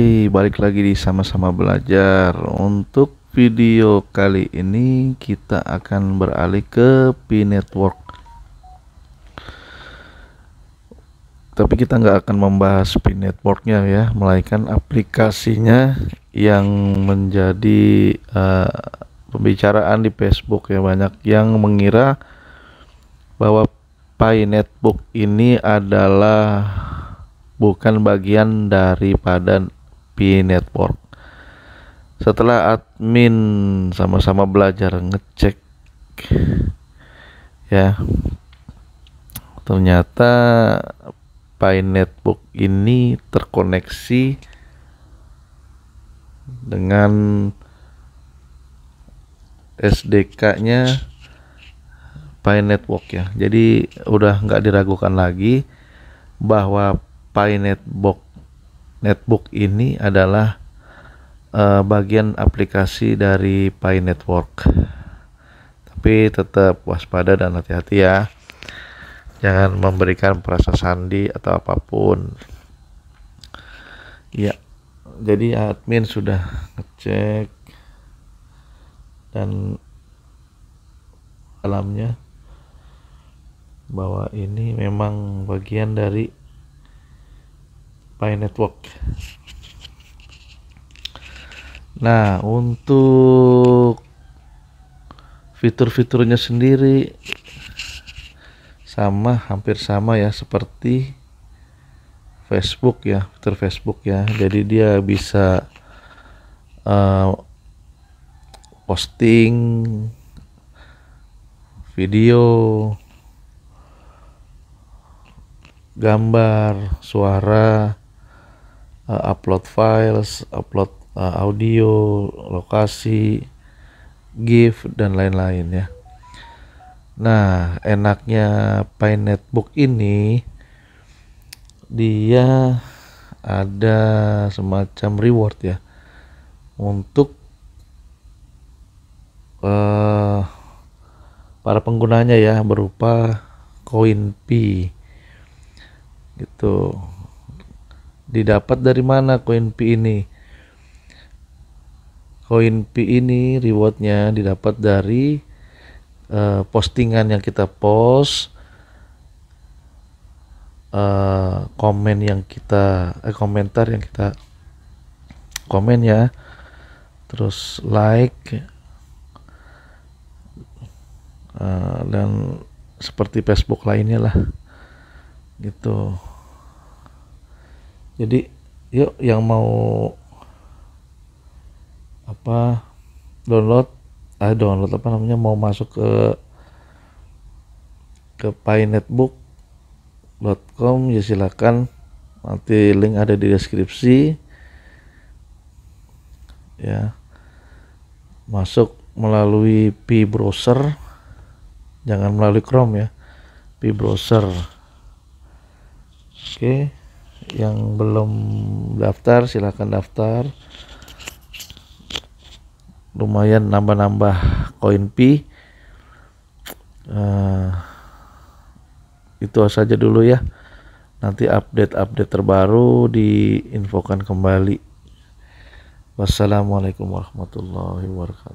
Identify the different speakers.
Speaker 1: Hai, balik lagi di sama-sama belajar. Untuk video kali ini kita akan beralih ke Pi network. Tapi kita nggak akan membahas P networknya ya, melainkan aplikasinya yang menjadi uh, pembicaraan di Facebook ya banyak yang mengira bahwa Pi network ini adalah bukan bagian daripada Pi network. Setelah admin sama-sama belajar ngecek ya. Ternyata Pi network ini terkoneksi dengan SDK-nya Pi Network ya. Jadi udah nggak diragukan lagi bahwa Pi Network netbook ini adalah uh, bagian aplikasi dari Pi Network. Tapi tetap waspada dan hati-hati ya. Jangan memberikan perasa sandi atau apapun. Ya, jadi admin sudah ngecek dan alamnya bahwa ini memang bagian dari Pi network nah untuk fitur-fiturnya sendiri sama hampir sama ya seperti Facebook ya fitur Facebook ya jadi dia bisa uh, posting video gambar suara uh, upload files, upload uh, audio, lokasi, GIF dan lain-lain ya. Nah, enaknya Netbook ini dia ada semacam reward ya untuk uh, para penggunanya ya berupa koin Pi gitu didapat dari mana koin pi ini koin pi ini rewardnya didapat dari uh, postingan yang kita post uh, komen yang kita eh, komentar yang kita komen ya terus like uh, dan seperti Facebook lainnya lah gitu jadi yuk yang mau apa download ah download apa namanya mau masuk ke ke pinetbook.com ya silakan nanti link ada di deskripsi ya masuk melalui p browser jangan melalui Chrome ya p browser oke okay yang belum daftar silahkan daftar lumayan nambah-nambah koin pi uh, eh, itu saja dulu ya nanti update-update terbaru diinfokan kembali wassalamualaikum warahmatullahi wabarakatuh